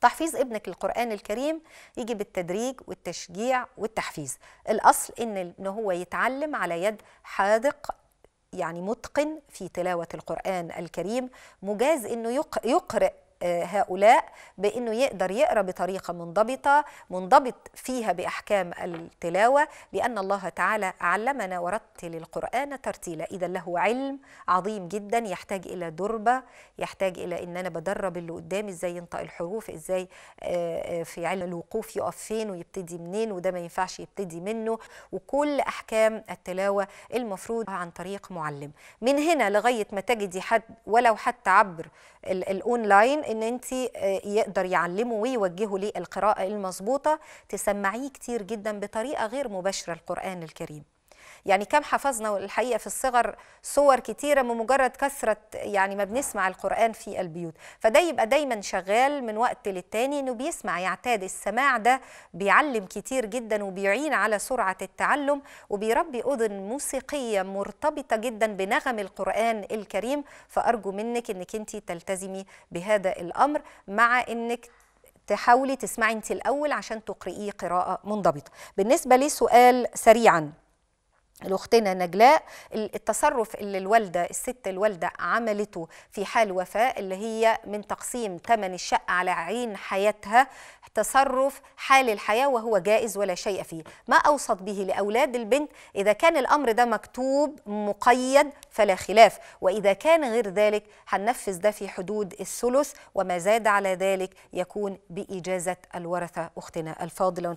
تحفيظ ابنك للقرآن الكريم يجي بالتدريج والتشجيع والتحفيز الأصل إن هو يتعلم على يد حاذق يعني متقن في تلاوة القرآن الكريم مجاز أنه يقرئ هؤلاء بانه يقدر يقرا بطريقه منضبطه منضبط فيها باحكام التلاوه لان الله تعالى علمنا ورتل القران ترتيلا اذا له علم عظيم جدا يحتاج الى دربه يحتاج الى ان انا بدرب اللي قدامي ازاي ينطق الحروف ازاي آه، آه، في علم الوقوف يقف فين ويبتدي منين وده ما ينفعش يبتدي منه وكل احكام التلاوه المفروض عن طريق معلم من هنا لغايه ما تجدي حد ولو حتى عبر الاونلاين ان انت آه، يقدر يعلمه ويوجهه للقراءه المظبوطه تسمعيه كتير جدا بطريقه غير مباشره القران الكريم يعني كم حفظنا الحقيقه في الصغر صور كتيره من مجرد كثره يعني ما بنسمع القران في البيوت فده يبقى دايما شغال من وقت للتاني انه بيسمع يعتاد السماع ده بيعلم كتير جدا وبيعين على سرعه التعلم وبيربي اذن موسيقيه مرتبطه جدا بنغم القران الكريم فارجو منك انك انت تلتزمي بهذا الامر مع انك تحاولي تسمعي انت الاول عشان تقرئيه قراءه منضبطه بالنسبه لسؤال سريعا لاختنا نجلاء التصرف اللي الوالده الست الوالده عملته في حال وفاه اللي هي من تقسيم ثمن الشقه على عين حياتها تصرف حال الحياه وهو جائز ولا شيء فيه ما اوصت به لاولاد البنت اذا كان الامر ده مكتوب مقيد فلا خلاف واذا كان غير ذلك هننفذ ده في حدود الثلث وما زاد على ذلك يكون باجازه الورثه اختنا الفاضله